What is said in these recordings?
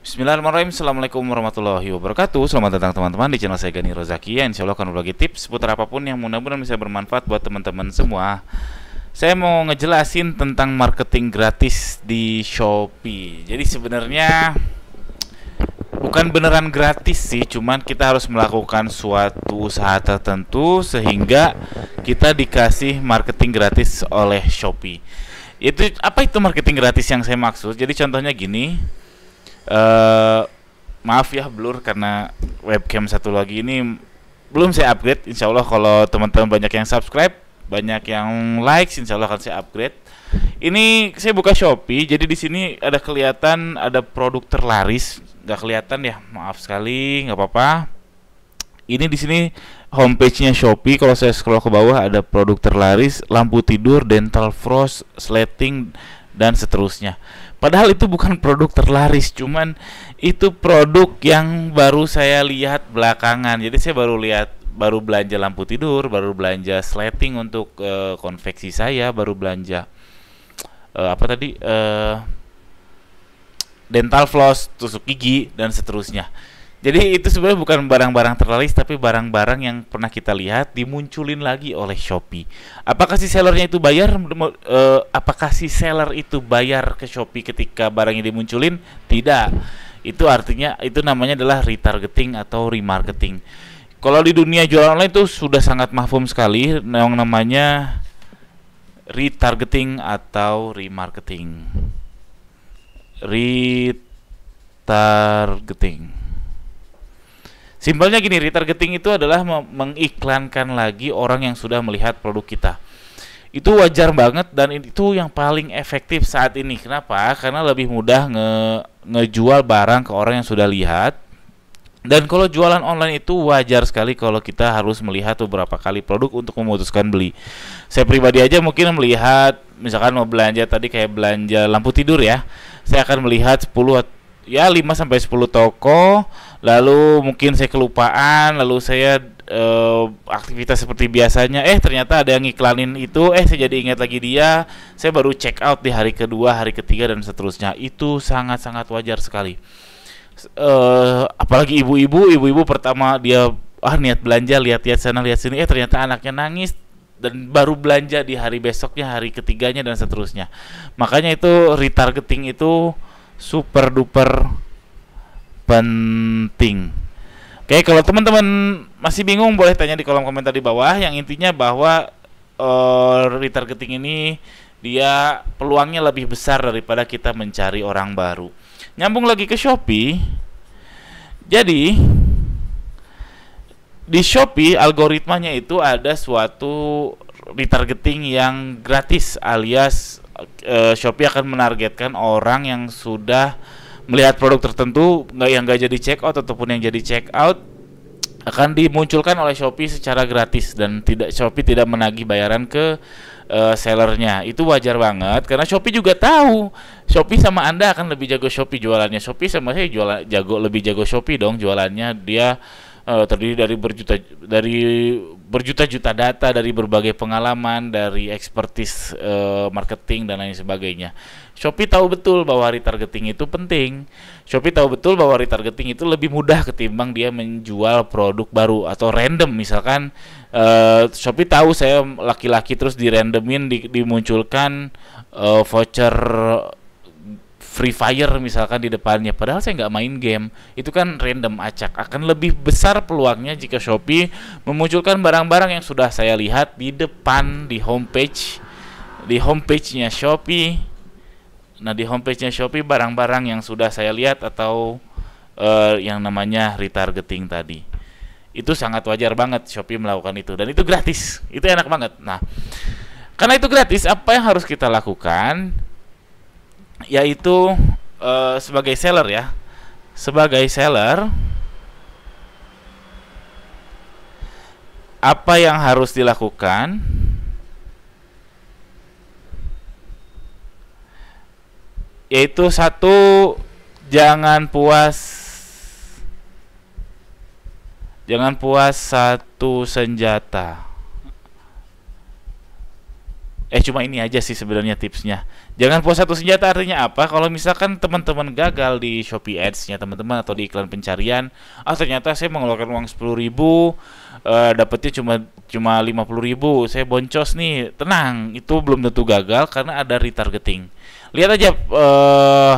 Bismillahirrahmanirrahim Assalamualaikum warahmatullahi wabarakatuh Selamat datang teman-teman di channel saya Gani Rozaki Yang insya Allah akan berbagi tips seputar apapun yang mudah-mudahan bisa bermanfaat buat teman-teman semua Saya mau ngejelasin tentang marketing gratis di Shopee Jadi sebenarnya bukan beneran gratis sih Cuman kita harus melakukan suatu usaha tertentu Sehingga kita dikasih marketing gratis oleh Shopee itu apa itu marketing gratis yang saya maksud? Jadi contohnya gini, Eh, maaf ya blur karena webcam satu lagi ini belum saya upgrade insya Allah kalau teman-teman banyak yang subscribe banyak yang like, insya Allah akan saya upgrade ini saya buka Shopee jadi di sini ada kelihatan ada produk terlaris nggak kelihatan ya maaf sekali nggak apa-apa ini di sini homepage-nya Shopee kalau saya scroll ke bawah ada produk terlaris lampu tidur dental frost slating dan seterusnya Padahal itu bukan produk terlaris, cuman itu produk yang baru saya lihat belakangan. Jadi saya baru lihat baru belanja lampu tidur, baru belanja sleting untuk uh, konveksi saya, baru belanja uh, apa tadi uh, dental floss, tusuk gigi dan seterusnya. Jadi itu sebenarnya bukan barang-barang terlaris tapi barang-barang yang pernah kita lihat dimunculin lagi oleh Shopee. Apakah si sellernya itu bayar? Uh, apakah si seller itu bayar ke Shopee ketika barangnya dimunculin? Tidak. Itu artinya itu namanya adalah retargeting atau remarketing. Kalau di dunia jualan online itu sudah sangat mahfum sekali yang namanya retargeting atau remarketing. Retargeting Simpelnya gini, retargeting itu adalah mengiklankan lagi orang yang sudah melihat produk kita. Itu wajar banget dan itu yang paling efektif saat ini. Kenapa? Karena lebih mudah nge ngejual barang ke orang yang sudah lihat. Dan kalau jualan online itu wajar sekali kalau kita harus melihat beberapa kali produk untuk memutuskan beli. Saya pribadi aja mungkin melihat misalkan mau belanja tadi kayak belanja lampu tidur ya. Saya akan melihat 10 ya 5 sampai 10 toko lalu mungkin saya kelupaan lalu saya uh, aktivitas seperti biasanya eh ternyata ada yang iklanin itu eh saya jadi ingat lagi dia saya baru check out di hari kedua hari ketiga dan seterusnya itu sangat-sangat wajar sekali uh, apalagi ibu-ibu ibu-ibu pertama dia ah niat belanja lihat-lihat sana lihat sini eh ternyata anaknya nangis dan baru belanja di hari besoknya hari ketiganya dan seterusnya makanya itu retargeting itu super duper penting. Oke, kalau teman-teman masih bingung boleh tanya di kolom komentar di bawah yang intinya bahwa uh, retargeting ini dia peluangnya lebih besar daripada kita mencari orang baru. Nyambung lagi ke Shopee. Jadi di Shopee algoritmanya itu ada suatu retargeting yang gratis alias uh, Shopee akan menargetkan orang yang sudah melihat produk tertentu nggak yang nggak jadi check out ataupun yang jadi check out akan dimunculkan oleh Shopee secara gratis dan tidak Shopee tidak menagih bayaran ke uh, sellernya itu wajar banget karena Shopee juga tahu Shopee sama anda akan lebih jago Shopee jualannya Shopee sama saya jualan jago lebih jago Shopee dong jualannya dia uh, terdiri dari berjuta dari berjuta-juta data dari berbagai pengalaman dari expertise uh, marketing dan lain sebagainya. Shopee tahu betul bahwa retargeting itu penting. Shopee tahu betul bahwa retargeting itu lebih mudah ketimbang dia menjual produk baru atau random misalkan uh, Shopee tahu saya laki-laki terus dirandomin di, dimunculkan uh, voucher Free Fire misalkan di depannya padahal saya nggak main game itu kan random acak akan lebih besar peluangnya jika Shopee memunculkan barang-barang yang sudah saya lihat di depan di homepage di homepage-nya Shopee nah di homepage-nya Shopee barang-barang yang sudah saya lihat atau uh, yang namanya retargeting tadi itu sangat wajar banget Shopee melakukan itu dan itu gratis itu enak banget nah karena itu gratis apa yang harus kita lakukan yaitu uh, sebagai seller ya sebagai seller apa yang harus dilakukan yaitu satu jangan puas jangan puas satu senjata Eh cuma ini aja sih sebenarnya tipsnya. Jangan puas satu senjata artinya apa? Kalau misalkan teman-teman gagal di Shopee Ads-nya teman-teman atau di iklan pencarian, ah ternyata saya mengeluarkan uang 10.000 ribu, eh, dapatnya cuma cuma puluh ribu, saya boncos nih. Tenang, itu belum tentu gagal karena ada retargeting. Lihat aja eh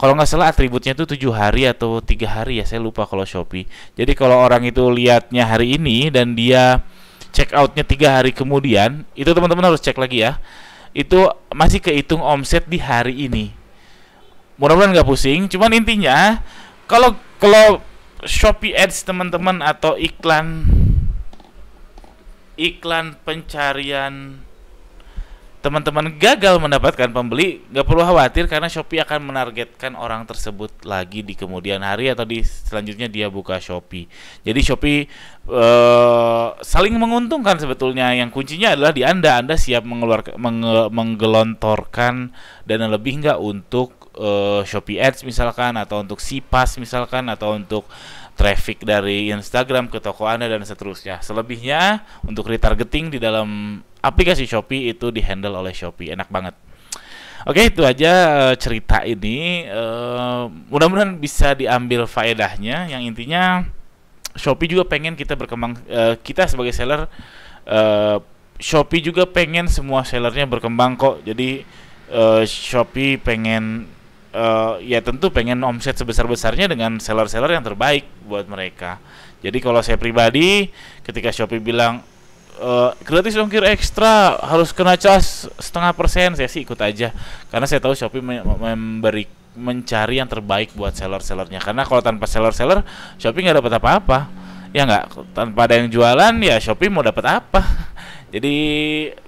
kalau nggak salah atributnya itu tujuh hari atau tiga hari ya saya lupa kalau Shopee. Jadi kalau orang itu lihatnya hari ini dan dia check outnya tiga hari kemudian itu teman-teman harus cek lagi ya itu masih kehitung omset di hari ini mudah-mudahan nggak pusing cuman intinya kalau kalau Shopee Ads teman-teman atau iklan iklan pencarian teman-teman gagal mendapatkan pembeli, nggak perlu khawatir karena Shopee akan menargetkan orang tersebut lagi di kemudian hari atau di selanjutnya dia buka Shopee. Jadi Shopee ee, eh, saling menguntungkan sebetulnya. Yang kuncinya adalah di Anda, Anda siap mengeluarkan menge, menggelontorkan dana lebih nggak untuk ee, eh, Shopee Ads misalkan atau untuk Sipas misalkan atau untuk traffic dari Instagram ke toko Anda dan seterusnya. Selebihnya untuk retargeting di dalam aplikasi Shopee itu dihandle oleh Shopee. Enak banget. Oke, itu aja eh, cerita ini. Eh, mudah-mudahan bisa diambil faedahnya. Yang intinya Shopee juga pengen kita berkembang eh, kita sebagai seller Shopee juga pengen semua sellernya berkembang kok. Jadi Shopee pengen uh, ya tentu pengen omset sebesar-besarnya dengan seller-seller yang terbaik buat mereka. Jadi kalau saya pribadi ketika Shopee bilang Uh, gratis ongkir ekstra harus kena cas setengah persen saya sih ikut aja karena saya tahu Shopee me memberi mencari yang terbaik buat seller-sellernya karena kalau tanpa seller-seller Shopee nggak dapat apa-apa ya nggak tanpa ada yang jualan ya Shopee mau dapat apa jadi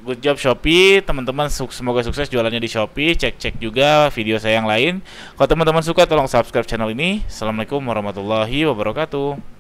good job Shopee, teman-teman semoga sukses jualannya di Shopee. Cek-cek juga video saya yang lain. Kalau teman-teman suka tolong subscribe channel ini. Assalamualaikum warahmatullahi wabarakatuh.